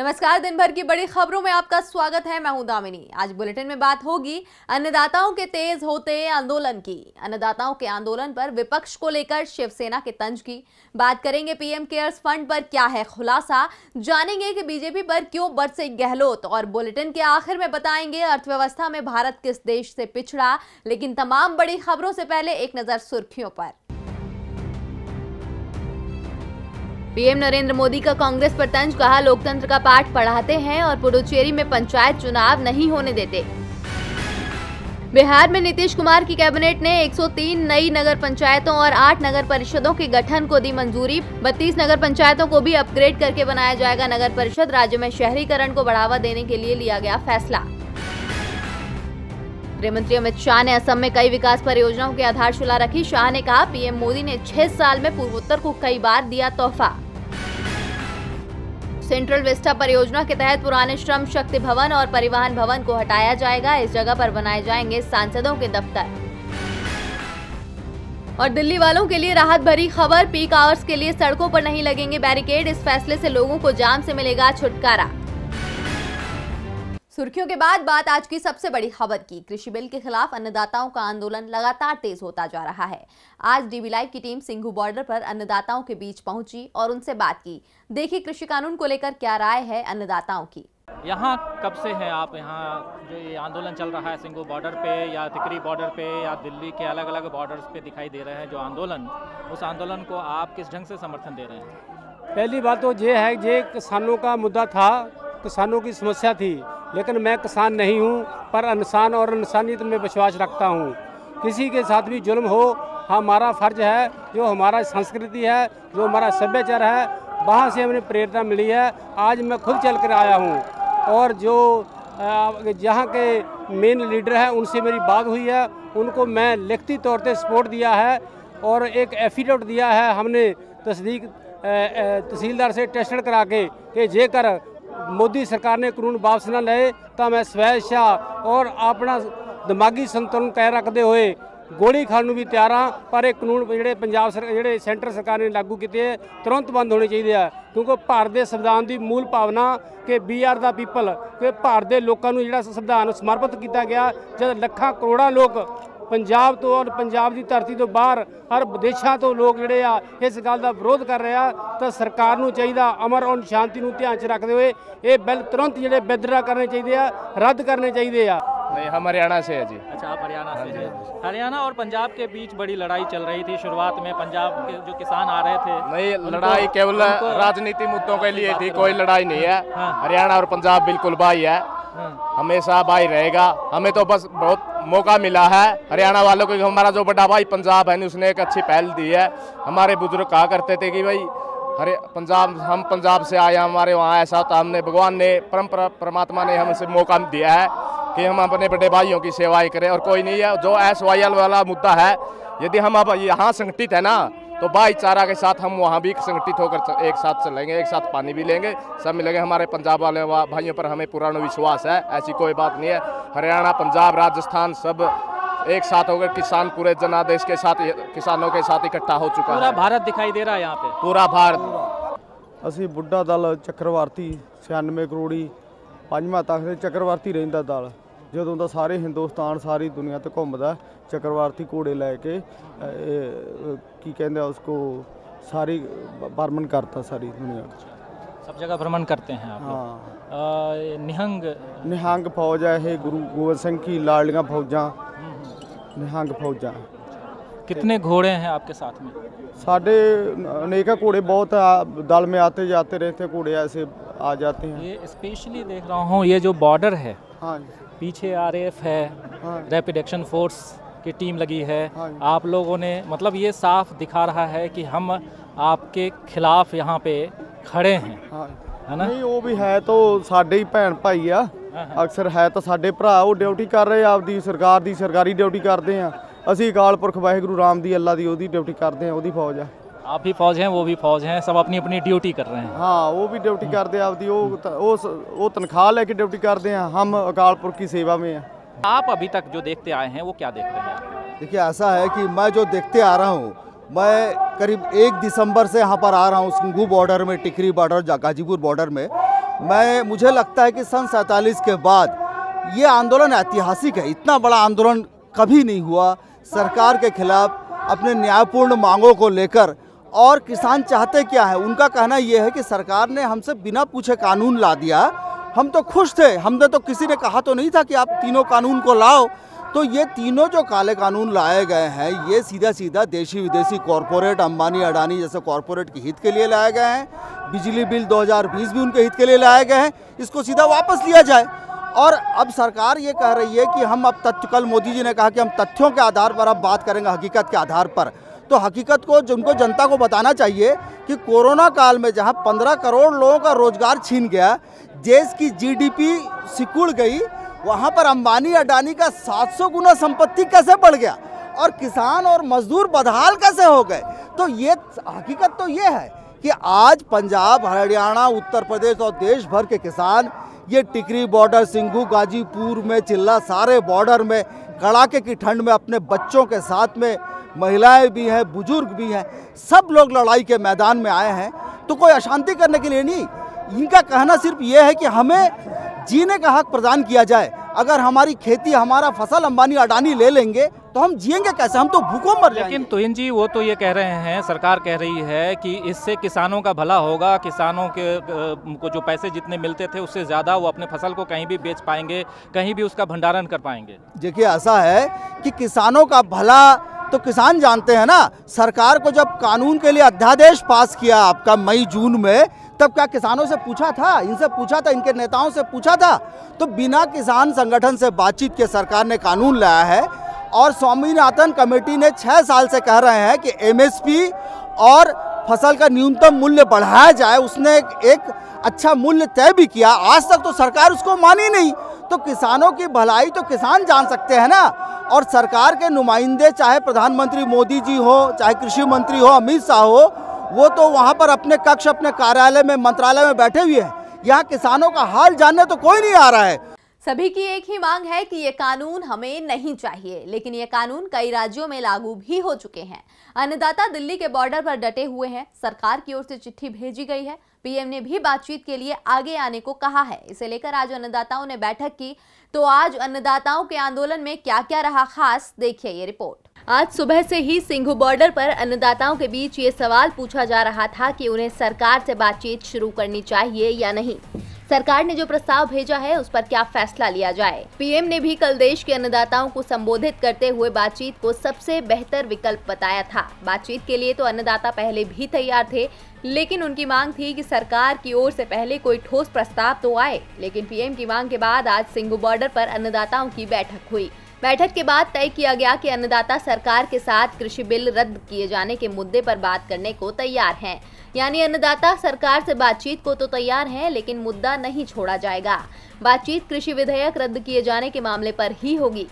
नमस्कार दिन भर की बड़ी खबरों में आपका स्वागत है मैं हूं दामिनी आज बुलेटिन में बात होगी अन्नदाताओं के तेज होते आंदोलन की अन्नदाताओं के आंदोलन पर विपक्ष को लेकर शिवसेना के तंज की बात करेंगे पीएम केयर्स फंड पर क्या है खुलासा जानेंगे कि बीजेपी पर क्यों बरसे गहलोत और बुलेटिन के आखिर में बताएंगे अर्थव्यवस्था में भारत किस देश से पिछड़ा लेकिन तमाम बड़ी खबरों से पहले एक नजर सुर्खियों पर पीएम नरेंद्र मोदी का कांग्रेस पर तंज कहा लोकतंत्र का पाठ पढ़ाते हैं और पुडुचेरी में पंचायत चुनाव नहीं होने देते बिहार में नीतीश कुमार की कैबिनेट ने 103 नई नगर पंचायतों और 8 नगर परिषदों के गठन को दी मंजूरी 32 नगर पंचायतों को भी अपग्रेड करके बनाया जाएगा नगर परिषद राज्य में शहरीकरण को बढ़ावा देने के लिए लिया गया फैसला गृह मंत्री अमित शाह ने असम में कई विकास परियोजनाओं की आधारशिला रखी शाह ने कहा पीएम मोदी ने छह साल में पूर्वोत्तर को कई बार दिया तोहफा सेंट्रल विस्टा परियोजना के तहत पुराने श्रम शक्ति भवन और परिवहन भवन को हटाया जाएगा इस जगह पर बनाए जाएंगे सांसदों के दफ्तर और दिल्ली वालों के लिए राहत भरी खबर पीक आवर्स के लिए सड़कों पर नहीं लगेंगे बैरिकेड इस फैसले से लोगों को जाम से मिलेगा छुटकारा सुर्खियों के बाद बात आज की सबसे बड़ी खबर की कृषि बिल के खिलाफ अन्नदाताओं का आंदोलन लगातार तेज होता जा रहा है आज डीबी लाइव की टीम सिंघू बॉर्डर पर अन्नदाताओं के बीच पहुंची और उनसे बात की देखिए कृषि कानून को लेकर क्या राय है अन्नदाताओं की यहाँ कब से है आप यहाँ जो ये आंदोलन चल रहा है सिंघू बॉर्डर पे या तिकरी बॉर्डर पे या दिल्ली के अलग अलग बॉर्डर्स पे दिखाई दे रहे हैं जो आंदोलन उस आंदोलन को आप किस ढंग से समर्थन दे रहे हैं पहली बात तो ये है ये किसानों का मुद्दा था किसानों की समस्या थी लेकिन मैं किसान नहीं हूँ पर इंसान और इंसानियत में विश्वास रखता हूँ किसी के साथ भी जुल्म हो हमारा फ़र्ज है जो हमारा संस्कृति है जो हमारा सभ्याचार है वहाँ से हमें प्रेरणा मिली है आज मैं खुद चल कर आया हूँ और जो जहाँ के मेन लीडर हैं उनसे मेरी बात हुई है उनको मैं लिखती तौर पर सपोर्ट दिया है और एक एफिडेविट दिया है हमने तस्दीक तहसीलदार से टेस्ट करा के कि जेकर ਮੋਦੀ ਸਰਕਾਰ ਨੇ ਕਾਨੂੰਨ ਵਾਪਸ ਨਾ ਲਏ ਤਾਂ ਮੈਂ ਸਵੈ ਇੱਛਾ ਔਰ ਆਪਣਾ ਦਿਮਾਗੀ ਸੰਤੁਲਨ ਕਾਇਮ ਰੱਖਦੇ ਹੋਏ ਗੋਲੀ ਖਾਣ ਨੂੰ ਵੀ ਤਿਆਰ ਆ ਪਰ ਇਹ ਕਾਨੂੰਨ ਜਿਹੜੇ ਪੰਜਾਬ ਸਰਕਾਰ ਜਿਹੜੇ ਸੈਂਟਰ ਸਰਕਾਰ ਨੇ ਲਾਗੂ ਕੀਤੇ ਹੈ ਤੁਰੰਤ ਬੰਦ ਹੋਣੇ ਚਾਹੀਦੇ ਆ ਕਿਉਂਕਿ ਭਾਰਤ ਦੇ ਸੰਵਿਧਾਨ ਦੀ ਮੂਲ ਭਾਵਨਾ ਕਿ ਬੀ ਆਰ ਦਾ ਪੀਪਲ ਕਿ ਭਾਰਤ ਦੇ ਲੋਕਾਂ ਨੂੰ ਜਿਹੜਾ ਸੰਵਿਧਾਨ ਸਮਰਪਿਤ ਕੀਤਾ ਗਿਆ ਜਦ ਲੱਖਾਂ ਕਰੋੜਾਂ ਲੋਕ ਪੰਜਾਬ ਤੋਂ ਔਰ ਪੰਜਾਬ ਦੀ ਧਰਤੀ ਤੋਂ ਬਾਹਰ ਹਰ ਵਿਦੇਸ਼ਾਂ ਤੋਂ ਲੋਕ ਜਿਹੜੇ ਆ ਇਸ ਗੱਲ ਦਾ ਵਿਰੋਧ ਕਰ ਰਹੇ ਆ ਤਾਂ ਸਰਕਾਰ ਨੂੰ ਚਾਹੀਦਾ ਅਮਰ ਔਰ ਸ਼ਾਂਤੀ ਨੂੰ ਧਿਆਨ 'ਚ ਰੱਖਦੇ ਹੋਏ ਇਹ ਬਿੱਲ ਤੁਰੰਤ ਜਿਹੜੇ ਵਿਦਰਾ ਕਰਨੇ ਚਾਹੀਦੇ ਆ ਰੱਦ ਕਰਨੇ ਚਾਹੀਦੇ ਆ ਨਹੀਂ ਹਮ ਹਰਿਆਣਾ ਸੇ ਜੀ ਅੱਛਾ ਹਰਿਆਣਾ ਸੇ ਹਰਿਆਣਾ ਔਰ ਪੰਜਾਬ ਕੇ ਵਿੱਚ ਬੜੀ ਲੜਾਈ ਚੱਲ ਰਹੀ ਥੀ ਸ਼ੁਰੂਆਤ ਮੇ ਪੰਜਾਬ ਕੇ ਜੋ ਕਿਸਾਨ ਆ ਰਹੇ ਥੇ ਨਹੀਂ ਲੜਾਈ ਕੇਵਲ ਰਾਜਨੀਤੀ ਮੁੱਦੋਂ ਕੇ ਲਈ ਥੀ ਕੋਈ ਲੜਾਈ ਨਹੀਂ ਹੈ ਹਰਿਆਣਾ ਔਰ ਪੰਜਾਬ ਬਿਲਕੁਲ ਭਾਈ ਹੈ हमेशा भाई रहेगा हमें तो बस बहुत मौका मिला है हरियाणा वालों को हमारा जो बड़ा भाई पंजाब है उसने एक अच्छी पहल दी है हमारे बुजुर्ग कहा करते थे कि भाई हरे पंजाब हम पंजाब से आए हमारे वहाँ ऐसा होता हमने भगवान ने परम्परा परमात्मा ने हमसे मौका दिया है कि हम अपने बड़े भाइयों की सेवाएं करें और कोई नहीं है जो एस वाई एल वाला मुद्दा है यदि हम अब यहाँ संगठित है ना तो भाईचारा के साथ हम वहाँ भी संगठित होकर एक साथ चलेंगे एक साथ पानी भी लेंगे सब मिलेंगे हमारे पंजाब वाले भाइयों पर हमें पुराना विश्वास है ऐसी कोई बात नहीं है हरियाणा पंजाब राजस्थान सब एक साथ होकर किसान पूरे जनादेश के साथ किसानों के साथ इकट्ठा हो चुका पूरा है भारत दिखाई दे रहा है यहाँ पे पूरा भारत ਅਸੀਂ बुढ़ा दल चक्रवर्ती छियानवे करोड़ी पांचवा तक चक्रवर्ती रहा दल जदों का सारे हिंदुस्तान सारी दुनिया तो ਘੁੰਮਦਾ ਚੱਕਰਵਾਰਤੀ घोड़े लैके की ਕੀ उसको सारी भ्रमण करता सारी दुनिया सब जगह भ्रमण करते हैं आप हाँ निहंग निहंग फौज है गुरु गोबिंद सिंह की लाड़िया फौजा निहंग फौजा कितने घोड़े हैं आपके साथ में साढ़े अनेक घोड़े बहुत दल में आते जाते रहते घोड़े ऐसे आ जाते हैं ये स्पेशली देख रहा हूँ ये जो बॉर्डर है हाँ पीछे आरएएफ है रैपिड एक्शन फोर्स की टीम लगी है आप लोगों ने मतलब ये साफ दिखा रहा है कि हम आपके खिलाफ यहाँ पे ਖੜੇ ਹਾਂ ਹਾਂ ਨਹੀਂ ਉਹ ਵੀ ਹੈ ਤਾਂ ਸਾਡੇ ਹੀ ਭੈਣ ਭਾਈ ਆ ਅਕਸਰ ਹੈ ਤਾਂ ਸਾਡੇ ਭਰਾ ਉਹ ਡਿਊਟੀ ਕਰ ਰਹੇ ਆਪਦੀ ਸਰਕਾਰ ਦੀ ਸਰਕਾਰੀ ਡਿਊਟੀ ਕਰਦੇ ਆ ਅਸੀਂ ਅਕਾਲ ਪੁਰਖ ਵਾਹਿਗੁਰੂ ਰਾਮ ਦੀ ਅੱਲਾ ਦੀ ਉਹਦੀ ਡਿਊਟੀ ਕਰਦੇ ਆ ਉਹਦੀ ਫੌਜ ਆ आप भी फौज हैं वो भी फौज हैं सब अपनी अपनी ड्यूटी कर रहे हैं हाँ वो भी ड्यूटी कर दे आपकी वो तनख्वाह लेके ड्यूटी कर दे हम अकाल पुर की सेवा में हैं आप अभी तक जो देखते आए हैं वो क्या देख रहे हैं देखिए ऐसा है कि मैं जो देखते आ रहा हूँ मैं करीब एक दिसंबर से यहाँ पर आ रहा हूँ सिंघू बॉर्डर में टिकरी बॉर्डर गाजीपुर बॉर्डर में मैं मुझे लगता है कि सन सैंतालीस के बाद ये आंदोलन ऐतिहासिक है इतना बड़ा आंदोलन कभी नहीं हुआ सरकार के खिलाफ अपने न्यायपूर्ण मांगों को लेकर और किसान चाहते क्या है उनका कहना ये है कि सरकार ने हमसे बिना पूछे कानून ला दिया हम तो खुश थे हमने तो किसी ने कहा तो नहीं था कि आप तीनों कानून को लाओ तो ये तीनों जो काले कानून लाए गए हैं ये सीधा सीधा देशी विदेशी कॉरपोरेट अंबानी अडानी जैसे कॉरपोरेट के हित के लिए लाए गए हैं बिजली बिल 2020 भी उनके हित के लिए लाए गए हैं इसको सीधा वापस लिया जाए और अब सरकार ये कह रही है कि हम अब तथ्य कल मोदी जी ने कहा कि हम तथ्यों के आधार पर अब बात करेंगे हकीकत के आधार पर तो हकीकत को जिनको जनता को बताना चाहिए कि कोरोना काल में जहां पंद्रह करोड़ लोगों का रोजगार छीन गया देश की जीडीपी सिकुड़ गई वहां पर अंबानी अडानी का 700 गुना संपत्ति कैसे बढ़ गया और किसान और मजदूर बदहाल कैसे हो गए तो ये हकीकत तो ये है कि आज पंजाब हरियाणा उत्तर प्रदेश और देश भर के किसान ये टिकरी बॉर्डर सिंघू गाजीपुर में चिल्ला सारे बॉर्डर में कड़ाके की ठंड में अपने बच्चों के साथ में महिलाएं भी हैं बुजुर्ग भी हैं सब लोग लड़ाई के मैदान में आए हैं तो कोई अशांति करने के लिए नहीं इनका कहना सिर्फ ये है कि हमें जीने का हक प्रदान किया जाए अगर हमारी खेती हमारा फसल अंबानी अडानी ले लेंगे तो हम जिएंगे कैसे हम तो भूखों मर जाएंगे लेकिन तुहिन जी वो तो ये कह रहे हैं सरकार कह रही है कि इससे किसानों का भला होगा किसानों के को जो पैसे जितने मिलते थे उससे ज़्यादा वो अपने फसल को कहीं भी बेच पाएंगे कहीं भी उसका भंडारण कर पाएंगे देखिए ऐसा है कि किसानों का भला तो किसान जानते हैं ना सरकार को जब कानून के लिए अध्यादेश पास किया आपका मई जून में तब क्या किसानों से पूछा था इनसे पूछा था इनके नेताओं से पूछा था तो बिना किसान संगठन से बातचीत के सरकार ने कानून लाया है और स्वामीनाथन कमेटी ने छः साल से कह रहे हैं कि एमएसपी और फसल का न्यूनतम मूल्य बढ़ाया जाए उसने एक, एक अच्छा मूल्य तय भी किया आज तक तो सरकार उसको मानी नहीं तो किसानों की भलाई तो किसान जान सकते हैं ना और सरकार के नुमाइंदे चाहे प्रधानमंत्री मोदी जी हो चाहे कृषि मंत्री हो अमित शाह हो वो तो वहाँ पर अपने कक्ष अपने कार्यालय में मंत्रालय में बैठे हुए हैं यहाँ किसानों का हाल जानने तो कोई नहीं आ रहा है सभी की एक ही मांग है कि ये कानून हमें नहीं चाहिए लेकिन ये कानून कई राज्यों में लागू भी हो चुके हैं अन्नदाता दिल्ली के बॉर्डर पर डटे हुए हैं सरकार की ओर से चिट्ठी भेजी गई है पीएम ने भी बातचीत के लिए आगे आने को कहा है इसे लेकर आज अन्नदाताओं ने बैठक की तो आज अन्नदाताओं के आंदोलन में क्या क्या रहा खास देखिए ये रिपोर्ट आज सुबह से ही सिंघू बॉर्डर पर अन्नदाताओं के बीच ये सवाल पूछा जा रहा था कि उन्हें सरकार से बातचीत शुरू करनी चाहिए या नहीं सरकार ने जो प्रस्ताव भेजा है उस पर क्या फैसला लिया जाए पीएम ने भी कल देश के अन्नदाताओं को संबोधित करते हुए बातचीत को सबसे बेहतर विकल्प बताया था बातचीत के लिए तो अन्नदाता पहले भी तैयार थे लेकिन उनकी मांग थी कि सरकार की ओर से पहले कोई ठोस प्रस्ताव तो आए लेकिन पीएम की मांग के बाद आज सिंगू बॉर्डर पर अन्नदाताओं की बैठक हुई बैठक के बाद तय किया गया कि अन्नदाता सरकार के साथ कृषि बिल रद्द किए जाने के मुद्दे पर बात करने को तैयार हैं यानी अन्नदाता सरकार से बातचीत को तो तैयार है लेकिन मुद्दा नहीं छोड़ा जाएगा बातचीत कृषि विधेयक रद्द किए जाने के मामले पर ही होगी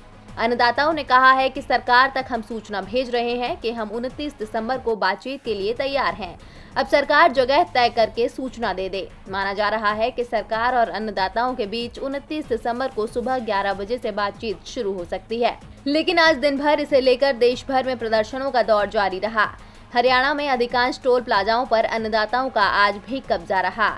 अन्नदाताओं ने कहा है कि सरकार तक हम सूचना भेज रहे हैं कि हम 29 दिसंबर को बातचीत के लिए तैयार हैं अब सरकार जगह तय करके सूचना दे दे माना जा रहा है कि सरकार और अन्नदाताओं के बीच 29 दिसंबर को सुबह 11 बजे से बातचीत शुरू हो सकती है लेकिन आज दिन भर इसे लेकर देश भर में प्रदर्शनों का दौर जारी रहा हरियाणा में अधिकांश टोल प्लाजाओं पर अन्नदाताओं का आज भी कब्जा रहा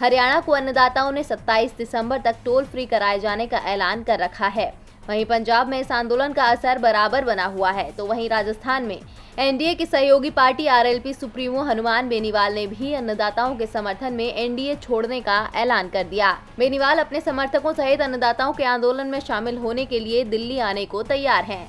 हरियाणा को अन्नदाताओं ने 27 दिसंबर तक टोल फ्री कराए जाने का ऐलान कर रखा है वहीं पंजाब में इस आंदोलन का असर बराबर बना हुआ है तो वहीं राजस्थान में एनडीए की सहयोगी party RLP supremo Hanuman Beniwal ने भी अन्नदाताओं के समर्थन में एनडीए छोड़ने का ऐलान कर दिया बेनीवाल अपने समर्थकों सहित अन्नदाताओं के आंदोलन में शामिल होने के लिए दिल्ली आने को तैयार हैं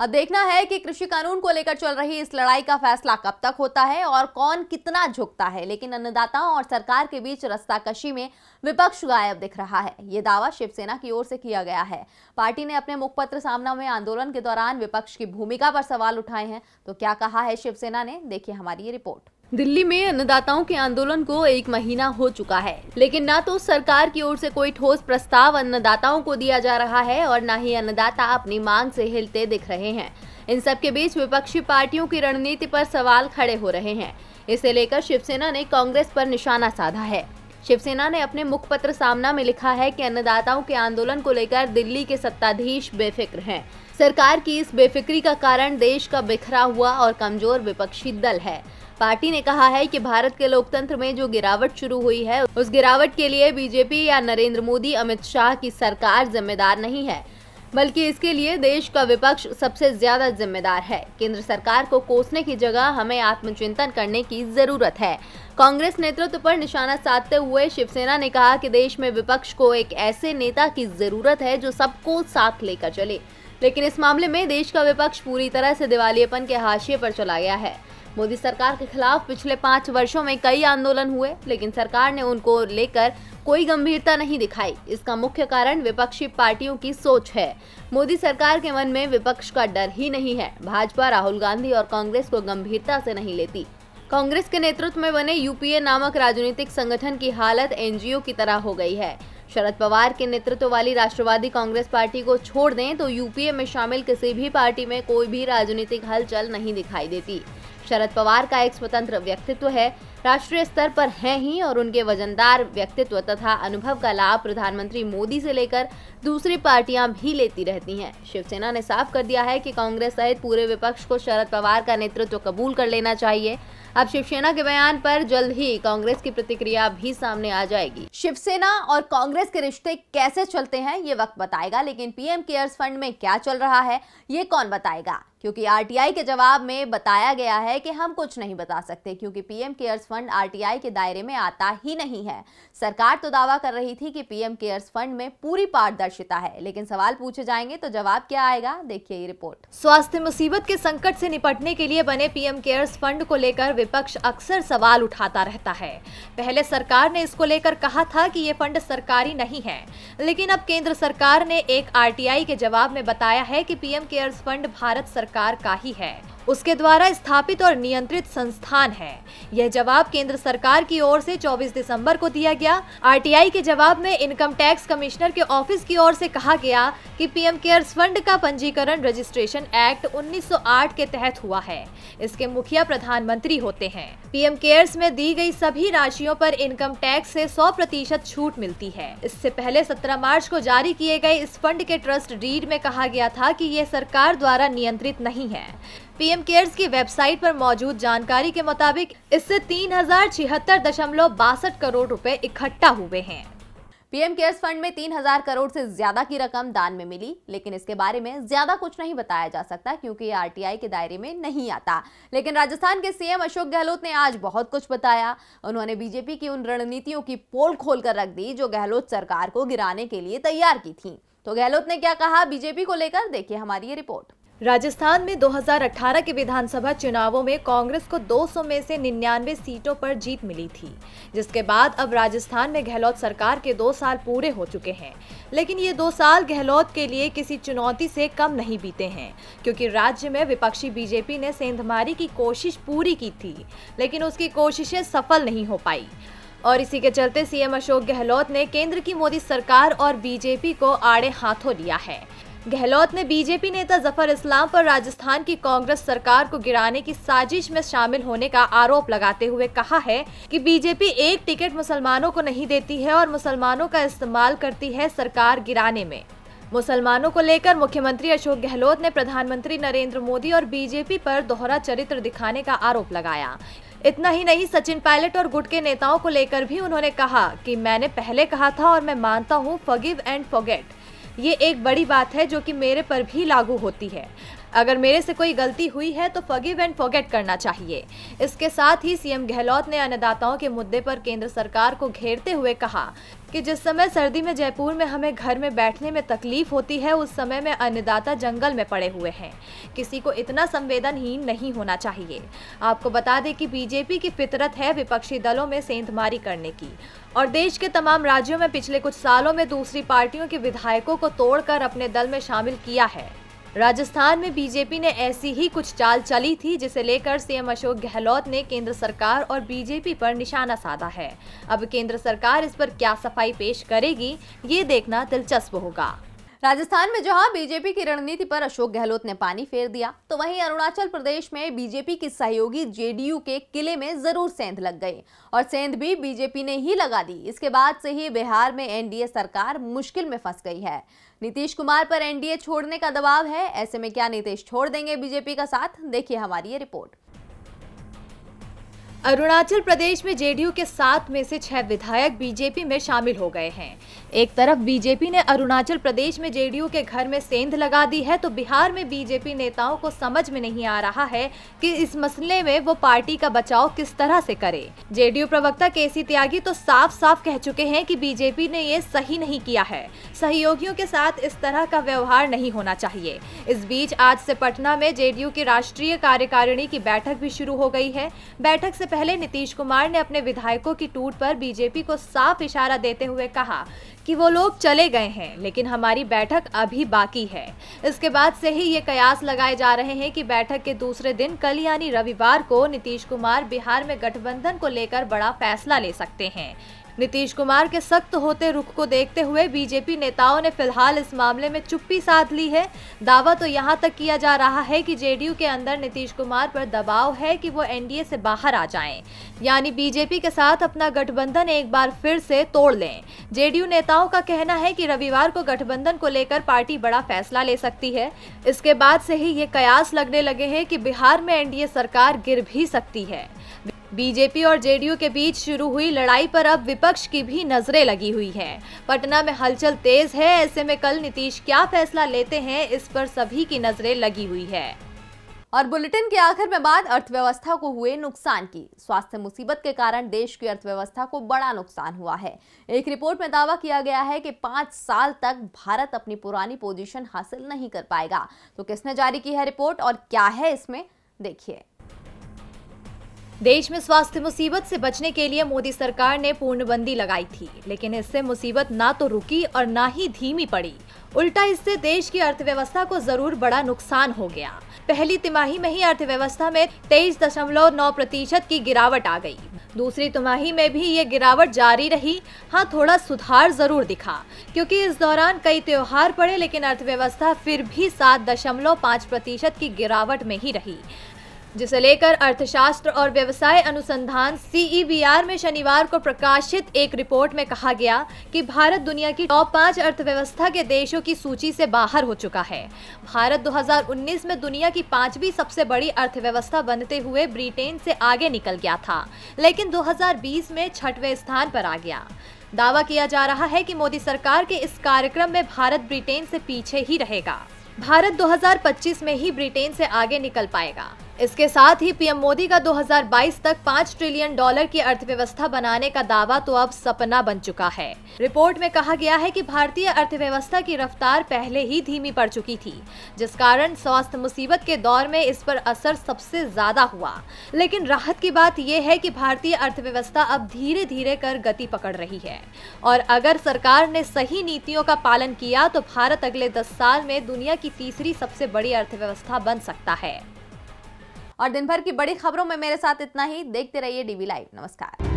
अब देखना है कि कृषि कानून को लेकर चल रही इस लड़ाई का फैसला कब तक होता है और कौन कितना झुकता है लेकिन अन्नदाताओं और सरकार के बीच रस्ता कशी में विपक्ष गायब दिख रहा है ये दावा शिवसेना की ओर से किया गया है पार्टी ने अपने मुखपत्र सामना में आंदोलन के दौरान विपक्ष की भूमिका पर सवाल उठाए हैं तो क्या कहा है शिवसेना ने देखिए हमारी ये रिपोर्ट दिल्ली में अन्नदाताओं के आंदोलन को एक महीना हो चुका है लेकिन न तो सरकार की ओर से कोई ठोस प्रस्ताव अन्नदाताओं को दिया जा रहा है और न ही अन्नदाता अपनी मांग से हिलते दिख रहे हैं इन सब के बीच विपक्षी पार्टियों की रणनीति पर सवाल खड़े हो रहे हैं इसे लेकर शिवसेना ने कांग्रेस पर निशाना साधा है शिवसेना ने अपने मुखपत्र सामना में लिखा है कि अन्नदाताओं के आंदोलन को लेकर दिल्ली के सत्ताधीश बेफिक्र हैं सरकार की इस बेफिक्री का कारण देश का बिखरा हुआ और कमजोर विपक्षी दल है पार्टी ने कहा है कि भारत के लोकतंत्र में जो गिरावट शुरू हुई है उस गिरावट के लिए बीजेपी या नरेंद्र मोदी अमित शाह की सरकार जिम्मेदार नहीं है बल्कि इसके लिए देश का विपक्ष सबसे ज्यादा जिम्मेदार है केंद्र सरकार को कोसने की जगह हमें आत्मचिंतन करने की जरूरत है कांग्रेस नेतृत्व पर निशाना साधते हुए शिवसेना ने कहा कि देश में विपक्ष को एक ऐसे नेता की जरूरत है जो सबको साथ लेकर चले लेकिन इस मामले में देश का विपक्ष पूरी तरह से दिवालियपन के हाशिए पर चला गया है मोदी सरकार के खिलाफ पिछले पाँच वर्षों में कई आंदोलन हुए लेकिन सरकार ने उनको लेकर कोई गंभीरता नहीं दिखाई इसका मुख्य कारण विपक्षी पार्टियों की सोच है मोदी सरकार के मन में विपक्ष का डर ही नहीं है भाजपा राहुल गांधी और कांग्रेस को गंभीरता से नहीं लेती कांग्रेस के नेतृत्व में बने यूपीए नामक राजनीतिक संगठन की हालत एनजीओ की तरह हो गई है शरद पवार के नेतृत्व वाली राष्ट्रवादी कांग्रेस पार्टी को छोड़ दें तो यूपीए में शामिल किसी भी पार्टी में कोई भी राजनीतिक हलचल नहीं दिखाई देती शरद पवार का एक स्वतंत्र व्यक्तित्व है राष्ट्रीय स्तर पर हैं ही और उनके वजनदार व्यक्तित्व तथा अनुभव का लाभ प्रधानमंत्री मोदी से लेकर दूसरी पार्टियां भी लेती रहती हैं शिवसेना ने साफ कर दिया है कि कांग्रेस सहित पूरे विपक्ष को शरद पवार का नेतृत्व कबूल कर लेना चाहिए अब शिवसेना के बयान पर जल्द ही कांग्रेस की प्रतिक्रिया भी सामने आ जाएगी शिवसेना और कांग्रेस के रिश्ते कैसे चलते हैं ये वक्त बताएगा लेकिन पीएम केयर्स फंड में क्या चल रहा है ये कौन बताएगा क्योंकि आरटीआई के जवाब में बताया गया है कि हम कुछ नहीं बता सकते क्योंकि पीएम केयर्स फंड आरटीआई के दायरे में आता ही नहीं है सरकार तो दावा कर रही थी कि पीएम केयर्स फंड में पूरी पारदर्शिता है लेकिन सवाल पूछे जाएंगे तो जवाब क्या आएगा देखिए ये रिपोर्ट स्वास्थ्य मुसीबत के संकट से निपटने के लिए बने पीएम केयर्स फंड को लेकर विपक्ष अक्सर सवाल उठाता रहता है पहले सरकार ने इसको लेकर कहा था कि ये फंड सरकारी नहीं है लेकिन अब केंद्र सरकार ने एक आर के जवाब में बताया है की पीएम केयर्स फंड भारत सरकार का ही है उसके द्वारा स्थापित और नियंत्रित संस्थान है यह जवाब केंद्र सरकार की ओर से 24 दिसंबर को दिया गया आरटीआई के जवाब में इनकम टैक्स कमिश्नर के ऑफिस की ओर से कहा गया कि पीएम केयर्स फंड का पंजीकरण रजिस्ट्रेशन एक्ट 1908 के तहत हुआ है इसके मुखिया प्रधानमंत्री होते हैं पीएम केयर्स में दी गई सभी राशियों पर इनकम टैक्स से 100 प्रतिशत छूट मिलती है इससे पहले 17 मार्च को जारी किए गए इस फंड के ट्रस्ट डीड में कहा गया था कि यह सरकार द्वारा नियंत्रित नहीं है पीएम केयर्स की वेबसाइट पर मौजूद जानकारी के मुताबिक इससे तीन हजार छिहत्तर दशमलव करोड़ रुपए इकट्ठा हुए हैं पीएम केयर्स फंड में तीन हजार करोड़ से ज्यादा की रकम दान में मिली लेकिन इसके बारे में ज्यादा कुछ नहीं बताया जा सकता क्योंकि ये आरटीआई के दायरे में नहीं आता लेकिन राजस्थान के सीएम अशोक गहलोत ने आज बहुत कुछ बताया उन्होंने बीजेपी की उन रणनीतियों की पोल खोल कर रख दी जो गहलोत सरकार को गिराने के लिए तैयार की थी तो गहलोत ने क्या कहा बीजेपी को लेकर देखिए हमारी ये रिपोर्ट राजस्थान में 2018 के विधानसभा चुनावों में कांग्रेस को 200 में से निन्यानवे सीटों पर जीत मिली थी जिसके बाद अब राजस्थान में गहलोत सरकार के दो साल पूरे हो चुके हैं लेकिन ये दो साल गहलोत के लिए किसी चुनौती से कम नहीं बीते हैं क्योंकि राज्य में विपक्षी बीजेपी ने सेंधमारी की कोशिश पूरी की थी लेकिन उसकी कोशिशें सफल नहीं हो पाई और इसी के चलते सीएम अशोक गहलोत ने केंद्र की मोदी सरकार और बीजेपी को आड़े हाथों लिया है गहलोत ने बीजेपी नेता जफर इस्लाम पर राजस्थान की कांग्रेस सरकार को गिराने की साजिश में शामिल होने का आरोप लगाते हुए कहा है कि बीजेपी एक टिकट मुसलमानों को नहीं देती है और मुसलमानों का इस्तेमाल करती है सरकार गिराने में मुसलमानों को लेकर मुख्यमंत्री अशोक गहलोत ने प्रधानमंत्री नरेंद्र मोदी और बीजेपी पर दोहरा चरित्र दिखाने का आरोप लगाया इतना ही नहीं सचिन पायलट और गुट के नेताओं को लेकर भी उन्होंने कहा कि मैंने पहले कहा था और मैं मानता हूँ फगिव एंड फॉरगेट ये एक बड़ी बात है जो कि मेरे पर भी लागू होती है अगर मेरे से कोई गलती हुई है तो फगीव एंड फॉगेट करना चाहिए इसके साथ ही सीएम गहलोत ने अन्नदाताओं के मुद्दे पर केंद्र सरकार को घेरते हुए कहा कि जिस समय सर्दी में जयपुर में हमें घर में बैठने में तकलीफ होती है उस समय में अन्नदाता जंगल में पड़े हुए हैं किसी को इतना संवेदनहीन नहीं होना चाहिए आपको बता दें कि बीजेपी की फितरत है विपक्षी दलों में सेंधमारी करने की और देश के तमाम राज्यों में पिछले कुछ सालों में दूसरी पार्टियों के विधायकों को तोड़कर अपने दल में शामिल किया है राजस्थान में बीजेपी ने ऐसी ही कुछ चाल चली थी जिसे लेकर सीएम अशोक गहलोत ने केंद्र सरकार और बीजेपी पर निशाना साधा है अब केंद्र सरकार इस पर क्या सफाई पेश करेगी ये देखना दिलचस्प होगा राजस्थान में जहां बीजेपी की रणनीति पर अशोक गहलोत ने पानी फेर दिया तो वहीं अरुणाचल प्रदेश में बीजेपी की सहयोगी जेडीयू के किले में जरूर सेंध लग गई और सेंध भी बीजेपी ने ही लगा दी इसके बाद से ही बिहार में एनडीए सरकार मुश्किल में फंस गई है नीतीश कुमार पर एनडीए छोड़ने का दबाव है ऐसे में क्या नीतीश छोड़ देंगे बीजेपी का साथ देखिए हमारी ये रिपोर्ट अरुणाचल प्रदेश में जेडीयू के सात में से छह विधायक बीजेपी में शामिल हो गए हैं एक तरफ बीजेपी ने अरुणाचल प्रदेश में जेडीयू के घर में सेंध लगा दी है तो बिहार में बीजेपी नेताओं को समझ में नहीं आ रहा है कि इस मसले में वो पार्टी का बचाव किस तरह से करे जेडीयू प्रवक्ता के सी त्यागी तो साफ साफ कह चुके हैं की बीजेपी ने ये सही नहीं किया है सहयोगियों के साथ इस तरह का व्यवहार नहीं होना चाहिए इस बीच आज से पटना में जेडीयू की राष्ट्रीय कार्यकारिणी की बैठक भी शुरू हो गई है बैठक से पहले नीतीश कुमार ने अपने विधायकों की टूट पर बीजेपी को साफ इशारा देते हुए कहा कि वो लोग चले गए हैं लेकिन हमारी बैठक अभी बाकी है इसके बाद से ही ये कयास लगाए जा रहे हैं कि बैठक के दूसरे दिन कल यानी रविवार को नीतीश कुमार बिहार में गठबंधन को लेकर बड़ा फैसला ले सकते हैं नीतीश कुमार के सख्त होते रुख को देखते हुए बीजेपी नेताओं ने फिलहाल इस मामले में चुप्पी साध ली है दावा तो यहाँ तक किया जा रहा है कि जेडीयू के अंदर नीतीश कुमार पर दबाव है कि वो एनडीए से बाहर आ जाएं यानी बीजेपी के साथ अपना गठबंधन एक बार फिर से तोड़ लें जेडीयू नेताओं का कहना है कि रविवार को गठबंधन को लेकर पार्टी बड़ा फैसला ले सकती है इसके बाद से ही ये कयास लगने लगे हैं कि बिहार में एनडीए सरकार गिर भी सकती है बीजेपी और जेडीयू के बीच शुरू हुई लड़ाई पर अब विपक्ष की भी नजरें लगी हुई हैं। पटना में हलचल तेज है ऐसे में कल नीतीश क्या फैसला लेते हैं इस पर सभी की नजरें लगी हुई है और बुलेटिन के आखिर में बात अर्थव्यवस्था को हुए नुकसान की स्वास्थ्य मुसीबत के कारण देश की अर्थव्यवस्था को बड़ा नुकसान हुआ है एक रिपोर्ट में दावा किया गया है कि पांच साल तक भारत अपनी पुरानी पोजीशन हासिल नहीं कर पाएगा तो किसने जारी की है रिपोर्ट और क्या है इसमें देखिए देश में स्वास्थ्य मुसीबत से बचने के लिए मोदी सरकार ने पूर्णबंदी लगाई थी लेकिन इससे मुसीबत ना तो रुकी और ना ही धीमी पड़ी उल्टा इससे देश की अर्थव्यवस्था को जरूर बड़ा नुकसान हो गया पहली तिमाही में ही अर्थव्यवस्था में तेईस दशमलव नौ प्रतिशत की गिरावट आ गई दूसरी तिमाही में भी ये गिरावट जारी रही हाँ थोड़ा सुधार जरूर दिखा क्योंकि इस दौरान कई त्योहार पड़े लेकिन अर्थव्यवस्था फिर भी सात दशमलव पाँच प्रतिशत की गिरावट में ही रही जिसे लेकर अर्थशास्त्र और व्यवसाय अनुसंधान सीईबीआर e में शनिवार को प्रकाशित एक रिपोर्ट में कहा गया कि भारत दुनिया की टॉप पाँच अर्थव्यवस्था के देशों की सूची से बाहर हो चुका है भारत 2019 में दुनिया की पांचवी सबसे बड़ी अर्थव्यवस्था बनते हुए ब्रिटेन से आगे निकल गया था लेकिन 2020 में छठवें स्थान पर आ गया दावा किया जा रहा है कि मोदी सरकार के इस कार्यक्रम में भारत ब्रिटेन से पीछे ही रहेगा भारत 2025 में ही ब्रिटेन से आगे निकल पाएगा इसके साथ ही पीएम मोदी का 2022 तक 5 ट्रिलियन डॉलर की अर्थव्यवस्था बनाने का दावा तो अब सपना बन चुका है रिपोर्ट में कहा गया है कि भारतीय अर्थव्यवस्था की रफ्तार पहले ही धीमी पड़ चुकी थी जिस कारण स्वास्थ्य मुसीबत के दौर में इस पर असर सबसे ज्यादा हुआ लेकिन राहत की बात यह है की भारतीय अर्थव्यवस्था अब धीरे धीरे कर गति पकड़ रही है और अगर सरकार ने सही नीतियों का पालन किया तो भारत अगले दस साल में दुनिया की तीसरी सबसे बड़ी अर्थव्यवस्था बन सकता है और दिन भर की बड़ी खबरों में मेरे साथ इतना ही देखते रहिए डीवी लाइव नमस्कार